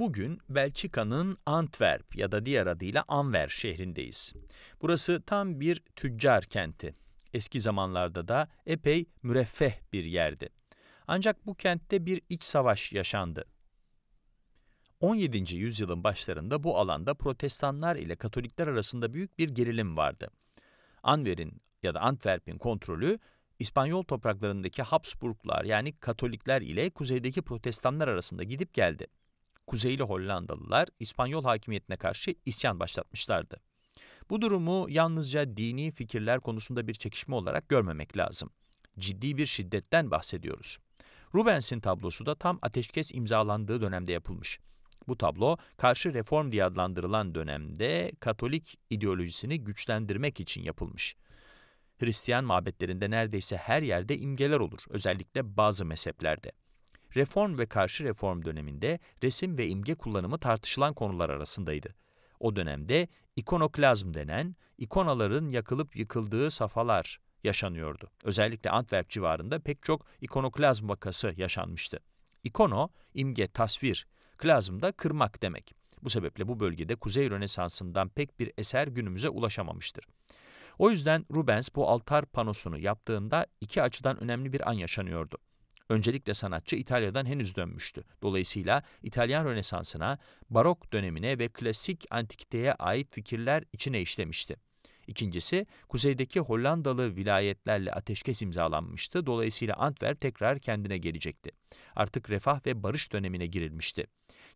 Bugün Belçika'nın Antwerp ya da diğer adıyla Anver şehrindeyiz. Burası tam bir tüccar kenti. Eski zamanlarda da epey müreffeh bir yerdi. Ancak bu kentte bir iç savaş yaşandı. 17. yüzyılın başlarında bu alanda protestanlar ile katolikler arasında büyük bir gerilim vardı. Anver'in ya da Antwerp'in kontrolü İspanyol topraklarındaki Habsburglar yani katolikler ile kuzeydeki protestanlar arasında gidip geldi. Kuzeyli Hollandalılar İspanyol hakimiyetine karşı isyan başlatmışlardı. Bu durumu yalnızca dini fikirler konusunda bir çekişme olarak görmemek lazım. Ciddi bir şiddetten bahsediyoruz. Rubens'in tablosu da tam ateşkes imzalandığı dönemde yapılmış. Bu tablo, karşı reform diye adlandırılan dönemde Katolik ideolojisini güçlendirmek için yapılmış. Hristiyan mabetlerinde neredeyse her yerde imgeler olur, özellikle bazı mezheplerde reform ve karşı reform döneminde resim ve imge kullanımı tartışılan konular arasındaydı. O dönemde ikonoklazm denen, ikonaların yakılıp yıkıldığı safalar yaşanıyordu. Özellikle Antwerp civarında pek çok ikonoklazm vakası yaşanmıştı. İkono, imge, tasvir, klazm da kırmak demek. Bu sebeple bu bölgede Kuzey Rönesansı'ndan pek bir eser günümüze ulaşamamıştır. O yüzden Rubens bu altar panosunu yaptığında iki açıdan önemli bir an yaşanıyordu. Öncelikle sanatçı İtalya'dan henüz dönmüştü. Dolayısıyla İtalyan Rönesansı'na, barok dönemine ve klasik antikiteye ait fikirler içine işlemişti. İkincisi, kuzeydeki Hollandalı vilayetlerle ateşkes imzalanmıştı. Dolayısıyla Antwerp tekrar kendine gelecekti. Artık refah ve barış dönemine girilmişti.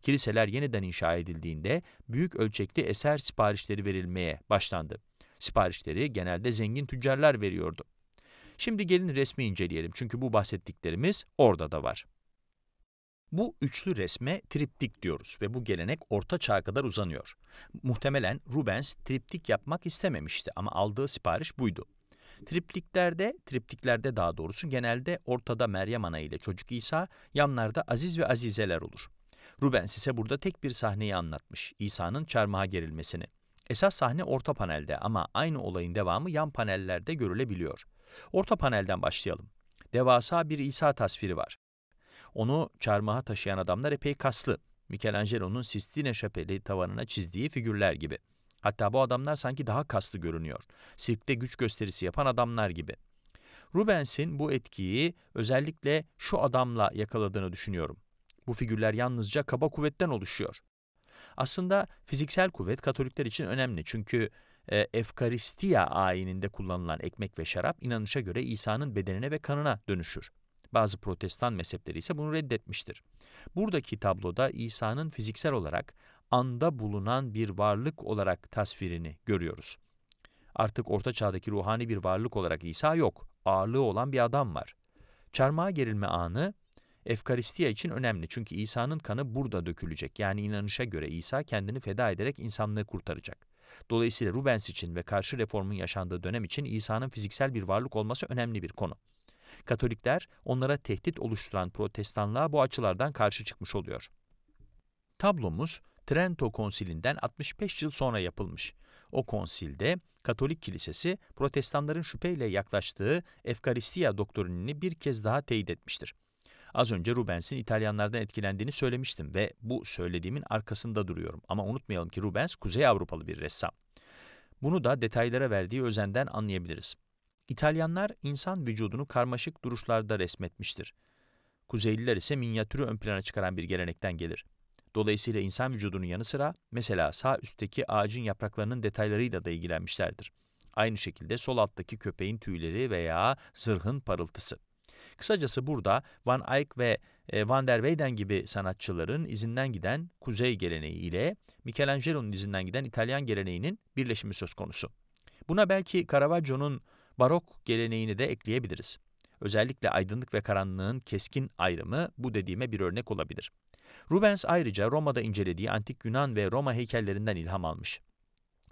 Kiliseler yeniden inşa edildiğinde büyük ölçekli eser siparişleri verilmeye başlandı. Siparişleri genelde zengin tüccarlar veriyordu. Şimdi gelin resmi inceleyelim çünkü bu bahsettiklerimiz orada da var. Bu üçlü resme triptik diyoruz ve bu gelenek orta çağa kadar uzanıyor. Muhtemelen Rubens triptik yapmak istememişti ama aldığı sipariş buydu. Triptiklerde, triptiklerde daha doğrusu genelde ortada Meryem Ana ile çocuk İsa, yanlarda Aziz ve Azizeler olur. Rubens ise burada tek bir sahneyi anlatmış, İsa'nın çarmıha gerilmesini. Esas sahne orta panelde ama aynı olayın devamı yan panellerde görülebiliyor. Orta panelden başlayalım. Devasa bir İsa tasviri var. Onu çarmıha taşıyan adamlar epey kaslı. Michelangelo'nun Sistine Şapeli tavanına çizdiği figürler gibi. Hatta bu adamlar sanki daha kaslı görünüyor. Sirkte güç gösterisi yapan adamlar gibi. Rubens'in bu etkiyi özellikle şu adamla yakaladığını düşünüyorum. Bu figürler yalnızca kaba kuvvetten oluşuyor. Aslında fiziksel kuvvet Katolikler için önemli çünkü e, Efkaristiya ayininde kullanılan ekmek ve şarap inanışa göre İsa'nın bedenine ve kanına dönüşür. Bazı protestan mezhepleri ise bunu reddetmiştir. Buradaki tabloda İsa'nın fiziksel olarak anda bulunan bir varlık olarak tasvirini görüyoruz. Artık orta çağdaki ruhani bir varlık olarak İsa yok, ağırlığı olan bir adam var. Çarmıha gerilme anı Efkaristiya için önemli çünkü İsa'nın kanı burada dökülecek. Yani inanışa göre İsa kendini feda ederek insanlığı kurtaracak. Dolayısıyla Rubens için ve karşı reformun yaşandığı dönem için İsa'nın fiziksel bir varlık olması önemli bir konu. Katolikler onlara tehdit oluşturan protestanlığa bu açılardan karşı çıkmış oluyor. Tablomuz Trento konsilinden 65 yıl sonra yapılmış. O konsilde Katolik Kilisesi protestanların şüpheyle yaklaştığı Efkaristiya doktrinini bir kez daha teyit etmiştir. Az önce Rubens'in İtalyanlardan etkilendiğini söylemiştim ve bu söylediğimin arkasında duruyorum. Ama unutmayalım ki Rubens Kuzey Avrupalı bir ressam. Bunu da detaylara verdiği özenden anlayabiliriz. İtalyanlar insan vücudunu karmaşık duruşlarda resmetmiştir. Kuzeyliler ise minyatürü ön plana çıkaran bir gelenekten gelir. Dolayısıyla insan vücudunun yanı sıra mesela sağ üstteki ağacın yapraklarının detaylarıyla da ilgilenmişlerdir. Aynı şekilde sol alttaki köpeğin tüyleri veya zırhın parıltısı. Kısacası burada Van Eyck ve e, Van der Weyden gibi sanatçıların izinden giden kuzey geleneği ile Michelangelo'nun izinden giden İtalyan geleneğinin birleşimi söz konusu. Buna belki Caravaggio'nun barok geleneğini de ekleyebiliriz. Özellikle aydınlık ve karanlığın keskin ayrımı bu dediğime bir örnek olabilir. Rubens ayrıca Roma'da incelediği antik Yunan ve Roma heykellerinden ilham almış.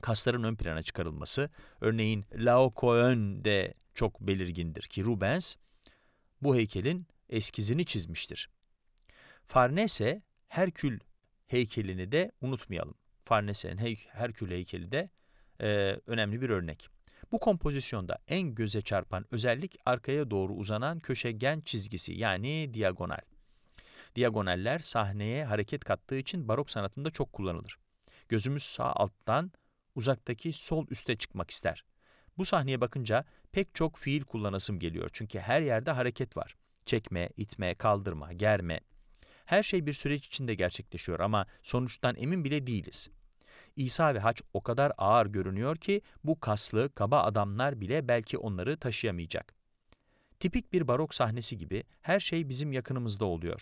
Kasların ön plana çıkarılması, örneğin Laokoön'de çok belirgindir ki Rubens, bu heykelin eskizini çizmiştir. Farnese Herkül heykelini de unutmayalım. Farnese'nin hey, Herkül heykeli de e, önemli bir örnek. Bu kompozisyonda en göze çarpan özellik arkaya doğru uzanan köşegen çizgisi yani diagonal. Diagonaller sahneye hareket kattığı için barok sanatında çok kullanılır. Gözümüz sağ alttan uzaktaki sol üste çıkmak ister. Bu sahneye bakınca pek çok fiil kullanasım geliyor çünkü her yerde hareket var. Çekme, itme, kaldırma, germe. Her şey bir süreç içinde gerçekleşiyor ama sonuçtan emin bile değiliz. İsa ve haç o kadar ağır görünüyor ki bu kaslı, kaba adamlar bile belki onları taşıyamayacak. Tipik bir barok sahnesi gibi her şey bizim yakınımızda oluyor.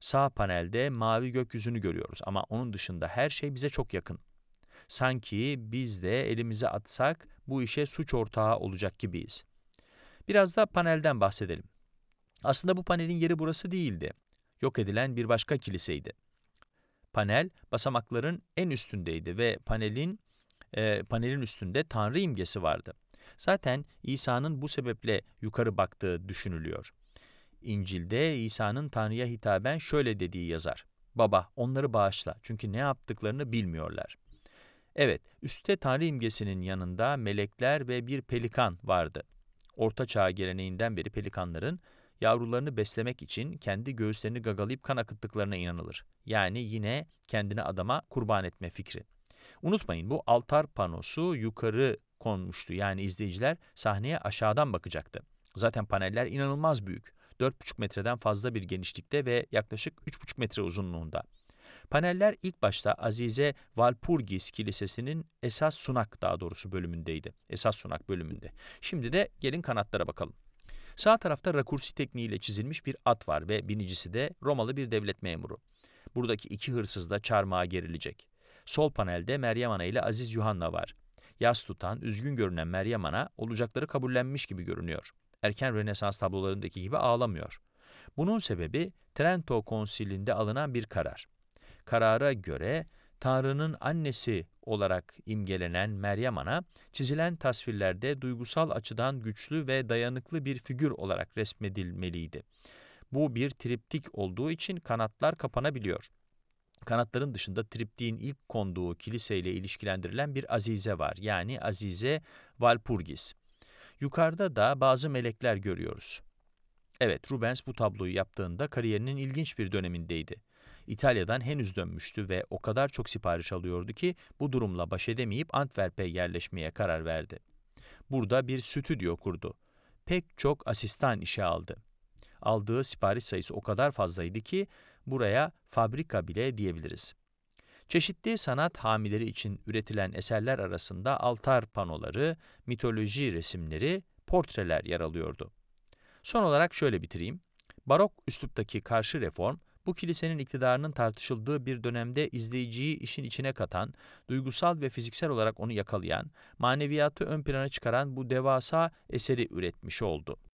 Sağ panelde mavi gökyüzünü görüyoruz ama onun dışında her şey bize çok yakın. Sanki biz de elimizi atsak bu işe suç ortağı olacak gibiyiz. Biraz da panelden bahsedelim. Aslında bu panelin yeri burası değildi. Yok edilen bir başka kiliseydi. Panel basamakların en üstündeydi ve panelin e, panelin üstünde Tanrı imgesi vardı. Zaten İsa'nın bu sebeple yukarı baktığı düşünülüyor. İncil'de İsa'nın Tanrı'ya hitaben şöyle dediği yazar. Baba onları bağışla çünkü ne yaptıklarını bilmiyorlar.'' Evet, üstte Tanrı imgesinin yanında melekler ve bir pelikan vardı. Orta Çağ geleneğinden beri pelikanların yavrularını beslemek için kendi göğüslerini gagalayıp kan akıttıklarına inanılır. Yani yine kendini adama kurban etme fikri. Unutmayın bu altar panosu yukarı konmuştu. Yani izleyiciler sahneye aşağıdan bakacaktı. Zaten paneller inanılmaz büyük. 4,5 metreden fazla bir genişlikte ve yaklaşık 3,5 metre uzunluğunda. Paneller ilk başta Azize Valpurgis Kilisesi'nin esas sunak daha doğrusu bölümündeydi. Esas sunak bölümünde. Şimdi de gelin kanatlara bakalım. Sağ tarafta rakursi tekniğiyle çizilmiş bir at var ve binicisi de Romalı bir devlet memuru. Buradaki iki hırsız da çarmıha gerilecek. Sol panelde Meryem Ana ile Aziz Yuhanna var. Yas tutan, üzgün görünen Meryem Ana olacakları kabullenmiş gibi görünüyor. Erken Rönesans tablolarındaki gibi ağlamıyor. Bunun sebebi Trento konsilinde alınan bir karar karara göre Tanrı'nın annesi olarak imgelenen Meryem Ana, çizilen tasvirlerde duygusal açıdan güçlü ve dayanıklı bir figür olarak resmedilmeliydi. Bu bir triptik olduğu için kanatlar kapanabiliyor. Kanatların dışında triptiğin ilk konduğu kiliseyle ilişkilendirilen bir azize var. Yani azize Valpurgis. Yukarıda da bazı melekler görüyoruz. Evet, Rubens bu tabloyu yaptığında kariyerinin ilginç bir dönemindeydi. İtalya'dan henüz dönmüştü ve o kadar çok sipariş alıyordu ki bu durumla baş edemeyip Antwerp'e yerleşmeye karar verdi. Burada bir stüdyo kurdu. Pek çok asistan işe aldı. Aldığı sipariş sayısı o kadar fazlaydı ki buraya fabrika bile diyebiliriz. Çeşitli sanat hamileri için üretilen eserler arasında altar panoları, mitoloji resimleri, portreler yer alıyordu. Son olarak şöyle bitireyim. Barok üsluptaki karşı reform, bu kilisenin iktidarının tartışıldığı bir dönemde izleyiciyi işin içine katan, duygusal ve fiziksel olarak onu yakalayan, maneviyatı ön plana çıkaran bu devasa eseri üretmiş oldu.